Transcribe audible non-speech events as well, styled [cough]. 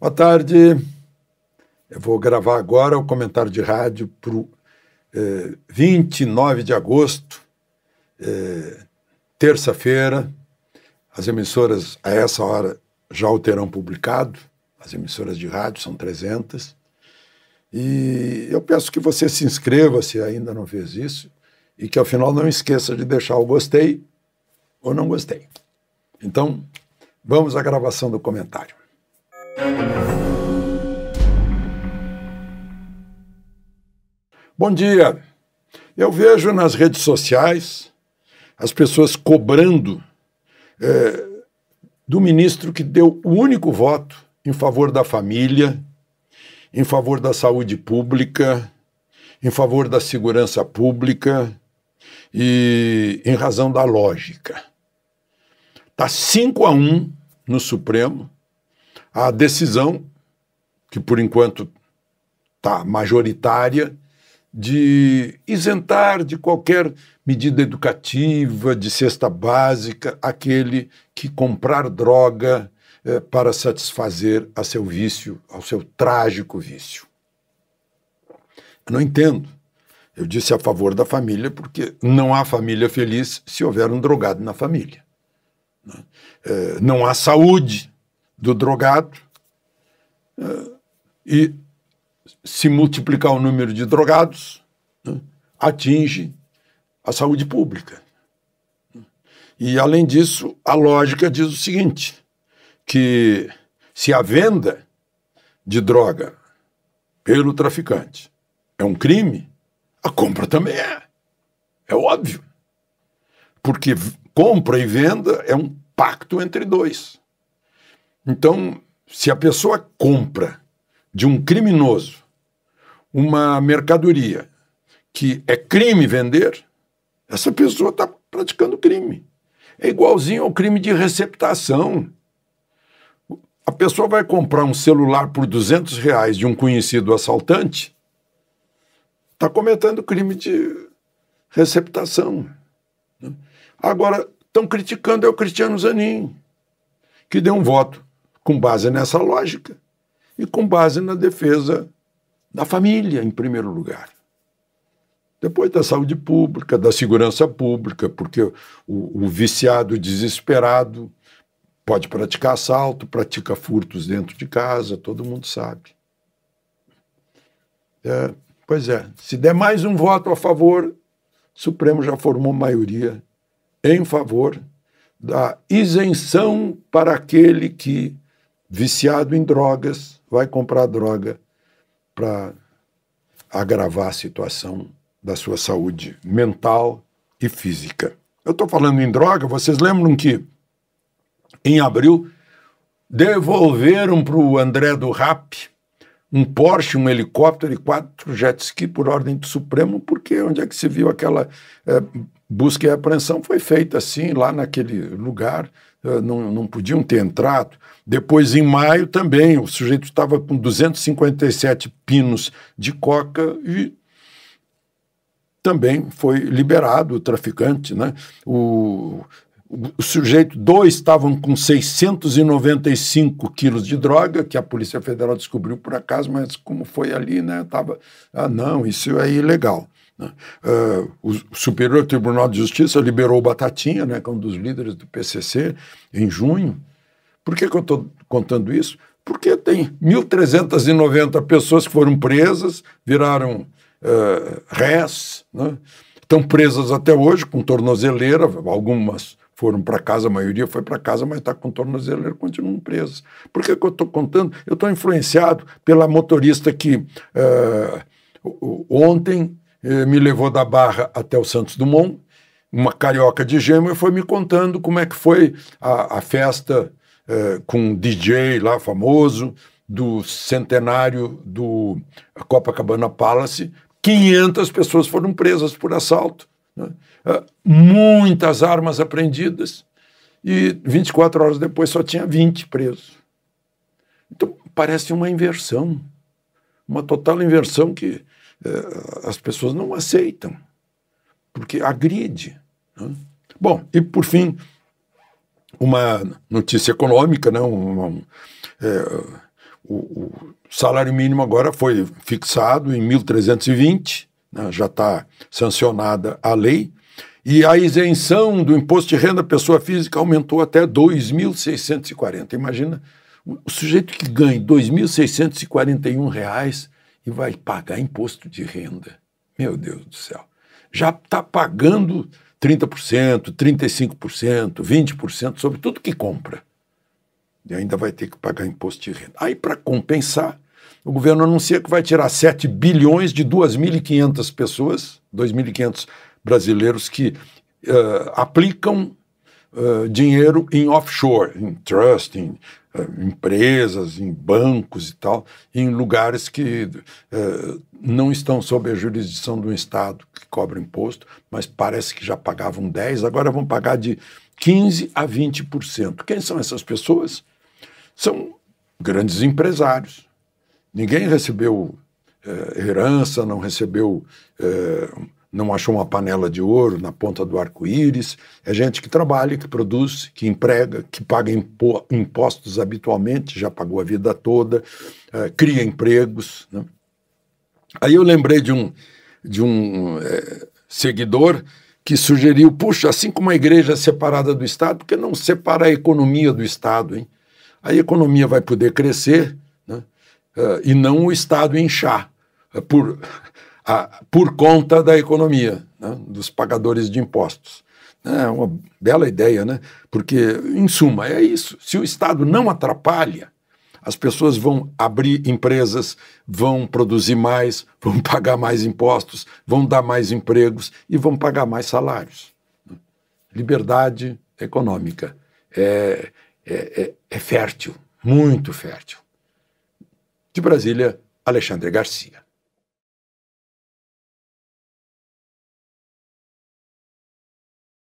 Boa tarde. Eu vou gravar agora o comentário de rádio para o eh, 29 de agosto, eh, terça-feira. As emissoras, a essa hora, já o terão publicado. As emissoras de rádio são 300. E eu peço que você se inscreva, se ainda não fez isso, e que ao final não esqueça de deixar o gostei ou não gostei. Então, vamos à gravação do comentário. Bom dia. Eu vejo nas redes sociais as pessoas cobrando é, do ministro que deu o único voto em favor da família, em favor da saúde pública, em favor da segurança pública e em razão da lógica. Está 5 a 1 no Supremo a decisão, que por enquanto está majoritária, de isentar de qualquer medida educativa, de cesta básica, aquele que comprar droga eh, para satisfazer a seu vício, ao seu trágico vício. Eu não entendo. Eu disse a favor da família porque não há família feliz se houver um drogado na família. Né? Eh, não há saúde do drogado eh, e se multiplicar o número de drogados, né, atinge a saúde pública. E, além disso, a lógica diz o seguinte: que se a venda de droga pelo traficante é um crime, a compra também é. É óbvio. Porque compra e venda é um pacto entre dois. Então, se a pessoa compra de um criminoso uma mercadoria que é crime vender, essa pessoa está praticando crime. É igualzinho ao crime de receptação. A pessoa vai comprar um celular por 200 reais de um conhecido assaltante, está cometendo crime de receptação. Né? Agora, estão criticando é o Cristiano Zanin, que deu um voto com base nessa lógica e com base na defesa da família, em primeiro lugar. Depois da saúde pública, da segurança pública, porque o, o viciado desesperado pode praticar assalto, pratica furtos dentro de casa, todo mundo sabe. É, pois é, se der mais um voto a favor, o Supremo já formou maioria em favor da isenção para aquele que viciado em drogas, vai comprar droga para agravar a situação da sua saúde mental e física. Eu estou falando em droga, vocês lembram que em abril devolveram para o André do Rap um Porsche, um helicóptero e quatro jet ski por ordem do Supremo, porque onde é que se viu aquela é, busca e apreensão foi feita assim, lá naquele lugar, ah, não, não podiam ter entrado. Depois, em maio, também, o sujeito estava com 257 pinos de coca e também foi liberado o traficante. Né? O, o sujeito, dois estavam com 695 quilos de droga, que a Polícia Federal descobriu por acaso, mas como foi ali, né? Tava, ah, não, isso é ilegal. Né? Uh, o Superior Tribunal de Justiça liberou o Batatinha, né, que é um dos líderes do PCC, em junho. Por que, que eu estou contando isso? Porque tem 1.390 pessoas que foram presas, viraram uh, né? estão presas até hoje com tornozeleira, algumas foram para casa, a maioria foi para casa, mas está com tornozeleira, continuam presas. Por que, que eu estou contando? Eu estou influenciado pela motorista que eh, ontem eh, me levou da Barra até o Santos Dumont, uma carioca de gema, e foi me contando como é que foi a, a festa eh, com um DJ lá famoso, do centenário do Copacabana Palace, 500 pessoas foram presas por assalto. Né? Ah, muitas armas apreendidas e 24 horas depois só tinha 20 presos. Então, parece uma inversão, uma total inversão que eh, as pessoas não aceitam, porque agride. Né? Bom, e por fim, uma notícia econômica, né? um, é, o, o, salário mínimo agora foi fixado em 1.320, né? já está sancionada a lei, e a isenção do imposto de renda à pessoa física aumentou até 2.640. Imagina o sujeito que ganha R$ 2.641 e vai pagar imposto de renda. Meu Deus do céu. Já está pagando 30%, 35%, 20% sobre tudo que compra. E ainda vai ter que pagar imposto de renda. Aí, para compensar, o governo anuncia que vai tirar 7 bilhões de 2.500 pessoas, 2.500 brasileiros que uh, aplicam uh, dinheiro em offshore, em trust, em uh, empresas, em bancos e tal, em lugares que não estão sob a jurisdição do Estado que cobra imposto, mas parece que já pagavam 10%, agora vão pagar de 15% a 20%. Quem são essas pessoas? São grandes empresários. Ninguém recebeu herança, não recebeu não achou uma panela de ouro na ponta do arco-íris. É gente que trabalha, que produz, que emprega, que paga impostos habitualmente, já pagou a vida toda, é, cria empregos. Né? Aí eu lembrei de um, de um é, seguidor que sugeriu: puxa, assim como a igreja é separada do Estado, por que não separa a economia do Estado? Hein? A economia vai poder crescer né? É, e não o Estado inchar. É, por a, por conta da economia, né, dos pagadores de impostos. É uma bela ideia, né? Porque, em suma, é isso. Se o Estado não atrapalha, as pessoas vão abrir empresas, vão produzir mais, [laughs] vão pagar mais impostos, vão dar mais empregos e vão pagar mais salários. Liberdade econômica é, é, é, é fértil, muito fértil. De Brasília, Alexandre Garcia.